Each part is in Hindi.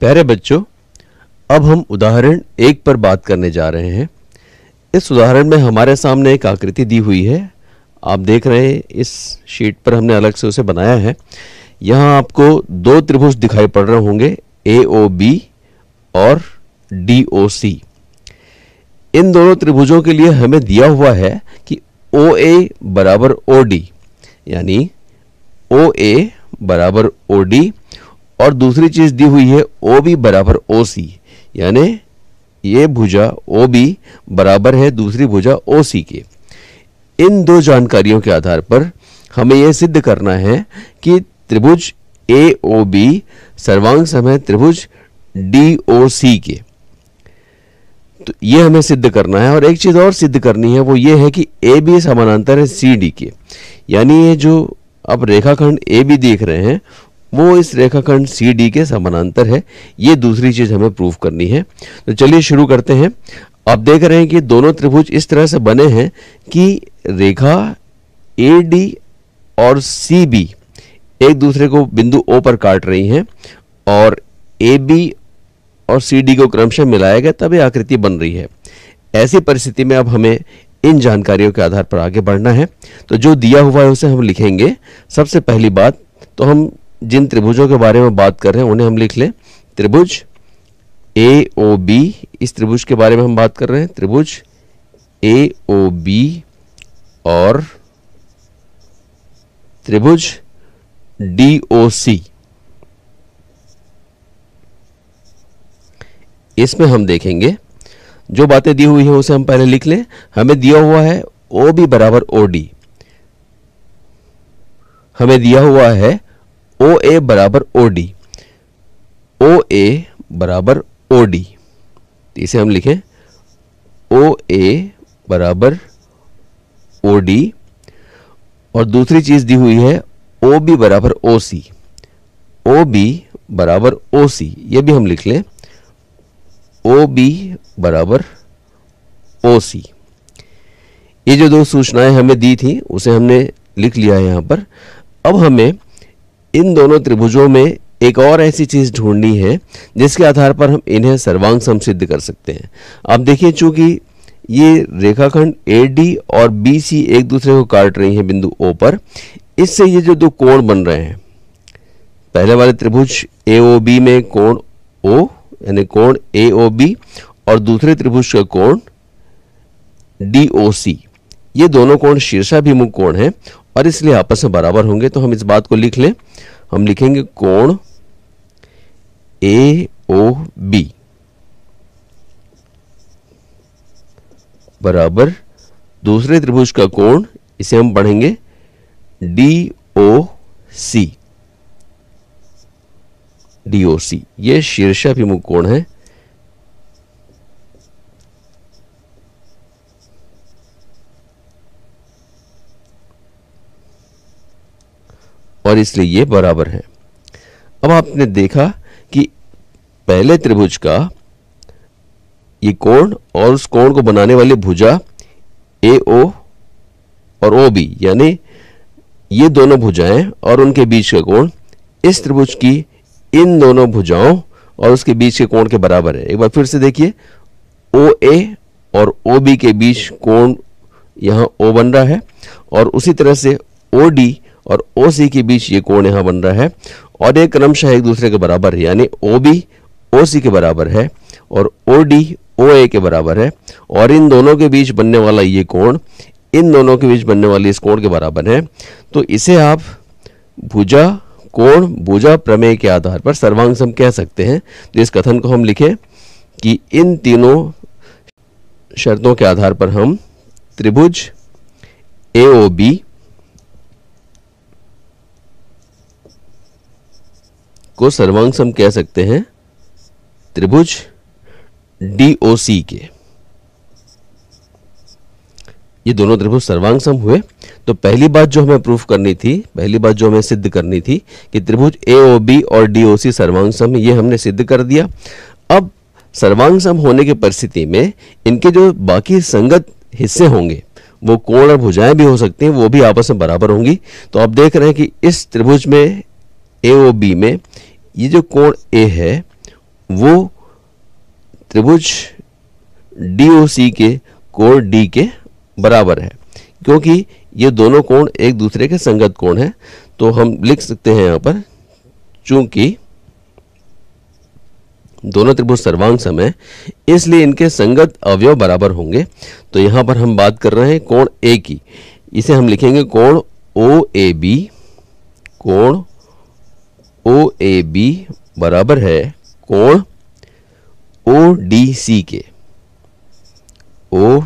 प्यारे बच्चों अब हम उदाहरण एक पर बात करने जा रहे हैं इस उदाहरण में हमारे सामने एक आकृति दी हुई है आप देख रहे हैं इस शीट पर हमने अलग से उसे बनाया है यहाँ आपको दो त्रिभुज दिखाई पड़ रहे होंगे ए ओ बी और डी ओ सी इन दोनों त्रिभुजों के लिए हमें दिया हुआ है कि ओ ए बराबर ओ डी यानी ओ ए बराबर ओ डी और दूसरी चीज दी हुई है ओ बी बराबर ओ सी यानी ये भुजा ओ बी बराबर है दूसरी भुजा ओ सी के इन दो जानकारियों के आधार पर हमें यह सिद्ध करना है कि त्रिभुज ए ओ बी सर्वांग समय त्रिभुज डी ओ सी के तो ये हमें सिद्ध करना है और एक चीज़ और सिद्ध करनी है वो ये है कि ए बी समानांतर है सी डी के यानी ये जो आप रेखाखंड ए बी देख रहे हैं वो इस रेखाखंड सी डी के समानांतर है ये दूसरी चीज हमें प्रूव करनी है तो चलिए शुरू करते हैं आप देख रहे हैं कि दोनों त्रिभुज इस तरह से बने हैं कि रेखा ए डी और सी बी एक दूसरे को बिंदु ओ पर काट रही हैं और ए बी और सी डी को क्रमशः मिलाया गया तब ये आकृति बन रही है ऐसी परिस्थिति में अब हमें इन जानकारियों के आधार पर आगे बढ़ना है तो जो दिया हुआ है उसे हम लिखेंगे सबसे पहली बात तो हम जिन त्रिभुजों के बारे में बात कर रहे हैं उन्हें हम लिख लें त्रिभुज ए ओ बी इस त्रिभुज के बारे में हम बात कर रहे हैं त्रिभुज ए ओ बी और त्रिभुज डी ओ सी इसमें हम देखेंगे जो बातें दी हुई हैं उसे हम पहले लिख लें हमें दिया हुआ है ओ बी बराबर ओ डी हमें दिया हुआ है ओ ए बराबर ओ डी ओ ए बराबर ओ डी इसे हम लिखें ओ ए बराबर ओ डी और दूसरी चीज़ दी हुई है ओ बी बराबर ओ सी ओ बी बराबर ओ सी ये भी हम लिख लें ओ बी बराबर ओ सी ये जो दो सूचनाएं हमें दी थी उसे हमने लिख लिया है यहां पर अब हमें इन दोनों त्रिभुजों में एक और ऐसी चीज़ ढूंढनी है जिसके आधार पर हम इन्हें सर्वांग सम सिद्ध कर सकते हैं अब देखिए चूंकि ये रेखाखंड ए डी और बी सी एक दूसरे को काट रही हैं बिंदु ओ पर इससे ये जो दो कोण बन रहे हैं पहले वाले त्रिभुज ए ओ बी में कोण ओ यानी कोण ए ओ बी और दूसरे त्रिभुज का कोण डी ओ सी ये दोनों कोण शीर्षाभिमुख कोण है और इसलिए आपस में बराबर होंगे तो हम इस बात को लिख लें हम लिखेंगे कोण ए ओ बी बराबर दूसरे त्रिभुज का कोण इसे हम पढ़ेंगे D O C D O सी ये शीर्षाभिमुख कोण है और इसलिए ये बराबर है अब आपने देखा कि पहले त्रिभुज का ये कोण और उस कोण को बनाने वाली भुजा ए ओ और ओ बी यानी ये दोनों भुजाएं और उनके बीच का कोण इस त्रिभुज की इन दोनों भुजाओं और उसके बीच के कोण के बराबर है एक बार फिर से देखिए ओ ए और ओ बी के बीच कोण यहां ओ बन रहा है और उसी तरह से ओ डी और ओ सी के बीच ये कोण यहाँ बन रहा है और ये क्रमशः एक दूसरे के बराबर है यानी ओ बी ओ सी के बराबर है और ओ डी ओ ए के बराबर है और इन दोनों के बीच बनने वाला ये कोण इन दोनों के बीच बनने वाली इस कोण के बराबर है तो इसे आप भुजा कोण भुजा प्रमेय के आधार पर सर्वांग सम कह सकते हैं तो इस कथन को हम लिखें कि इन तीनों शर्तों के आधार पर हम त्रिभुज ए ओ बी को सर्वांग सम कह सकते हैं त्रिभुज डीओसी के ये दोनों त्रिभुज सर्वांग सम हुए तो पहली बात जो हमें प्रूफ करनी थी पहली बात जो हमें सिद्ध करनी थी कि त्रिभुज एओबी और डीओसी सर्वांग सम ये हमने सिद्ध कर दिया अब सर्वांग सम होने की परिस्थिति में इनके जो बाकी संगत हिस्से होंगे वो कोण और भुजाएं भी हो सकती हैं वो भी आपस में बराबर होंगी तो आप देख रहे हैं कि इस त्रिभुज में ए ओ बी में ये जो कोण ए है वो त्रिभुज डी ओ सी के कोण डी के बराबर है क्योंकि ये दोनों कोण एक दूसरे के संगत कोण है तो हम लिख सकते हैं यहाँ पर चूंकि दोनों त्रिभुज सर्वांग समय इसलिए इनके संगत अवयव बराबर होंगे तो यहाँ पर हम बात कर रहे हैं कोण ए की इसे हम लिखेंगे कोण ओ ए बी कोण ओ ए बी बराबर है कोण ओ डी सी के ओ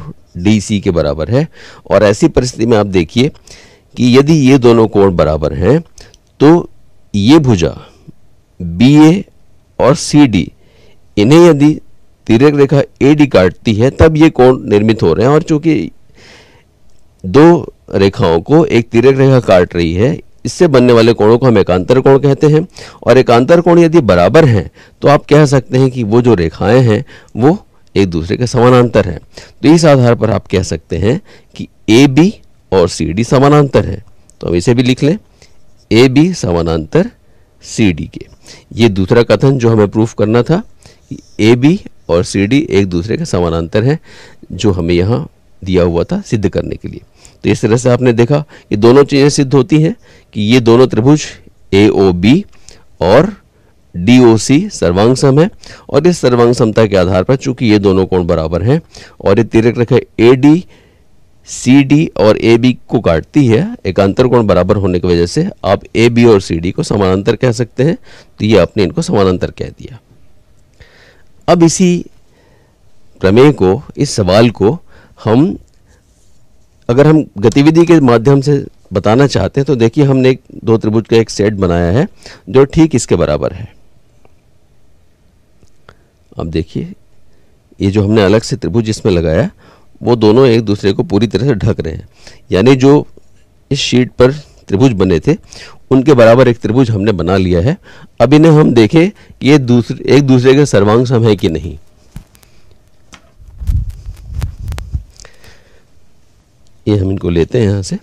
डी सी के बराबर है और ऐसी परिस्थिति में आप देखिए कि यदि ये दोनों कोण बराबर हैं तो ये भुजा बी ए और सी डी इन्हें यदि तिरक रेखा ए डी काटती है तब ये कोण निर्मित हो रहे हैं और चूंकि दो रेखाओं को एक तिरक रेखा काट रही है इससे बनने वाले कोणों को हम एकांतर कोण कहते हैं और एकांतर कोण यदि बराबर हैं तो आप कह सकते हैं कि वो जो रेखाएं हैं वो एक दूसरे के समानांतर हैं तो इस आधार पर आप कह सकते हैं कि ए बी और सी डी समानांतर है तो हम इसे भी लिख लें ए बी समानांतर सी डी के ये दूसरा कथन जो हमें प्रूफ करना था कि ए बी और सी डी एक दूसरे के समानांतर हैं जो हमें यहाँ दिया हुआ था सिद्ध करने के लिए तो इस तरह से आपने देखा ये दोनों चीज़ें सिद्ध होती हैं कि ये दोनों त्रिभुज ए ओ बी और डी ओ सी सर्वांग सम है और इस सर्वांग समता के आधार पर चूंकि ये दोनों कोण बराबर हैं और ये तिरक रेखा ए डी सी डी और ए बी को काटती है एकांतर कोण बराबर होने की वजह से आप ए बी और सी डी को समानांतर कह सकते हैं तो ये आपने इनको समानांतर कह दिया अब इसी प्रमेय को इस सवाल को हम अगर हम गतिविधि के माध्यम से बताना चाहते हैं तो देखिए हमने एक दो त्रिभुज का एक सेट बनाया है जो ठीक इसके बराबर है अब देखिए ये जो हमने अलग से त्रिभुज इसमें लगाया वो दोनों एक दूसरे को पूरी तरह से ढक रहे हैं यानी जो इस शीट पर त्रिभुज बने थे उनके बराबर एक त्रिभुज हमने बना लिया है अब इन्हें हम देखें कि ये दूसरे एक दूसरे के सर्वांग सम है कि नहीं ये हम इनको लेते हैं यहाँ से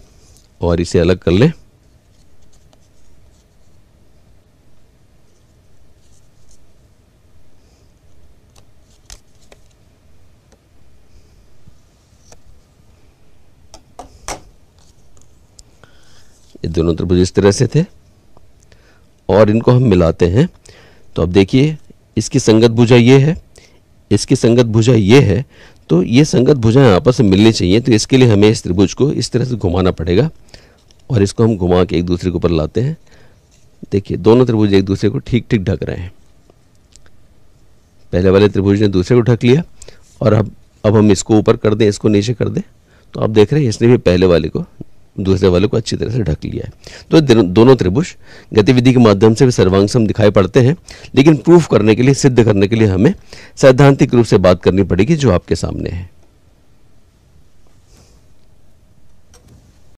और इसे अलग कर लें ये दोनों त्रिभुज इस तरह से थे और इनको हम मिलाते हैं तो अब देखिए इसकी संगत भुजा ये है इसकी संगत भुजा ये है तो ये संगत भुजाएं आपस में मिलनी चाहिए तो इसके लिए हमें इस त्रिभुज को इस तरह से घुमाना पड़ेगा और इसको हम घुमा के एक दूसरे के ऊपर लाते हैं देखिए दोनों त्रिभुज एक दूसरे को ठीक ठीक ढक रहे हैं पहले वाले त्रिभुज ने दूसरे को ढक लिया और अब अब हम इसको ऊपर कर दें इसको नीचे कर दें तो आप देख रहे हैं इसने भी पहले वाले को दूसरे वाले को अच्छी तरह से ढक लिया है तो दोनों त्रिभुज गतिविधि के माध्यम से भी सर्वांगसम दिखाई पड़ते हैं लेकिन प्रूफ करने के लिए सिद्ध करने के लिए हमें सैद्धांतिक रूप से बात करनी पड़ेगी जो आपके सामने है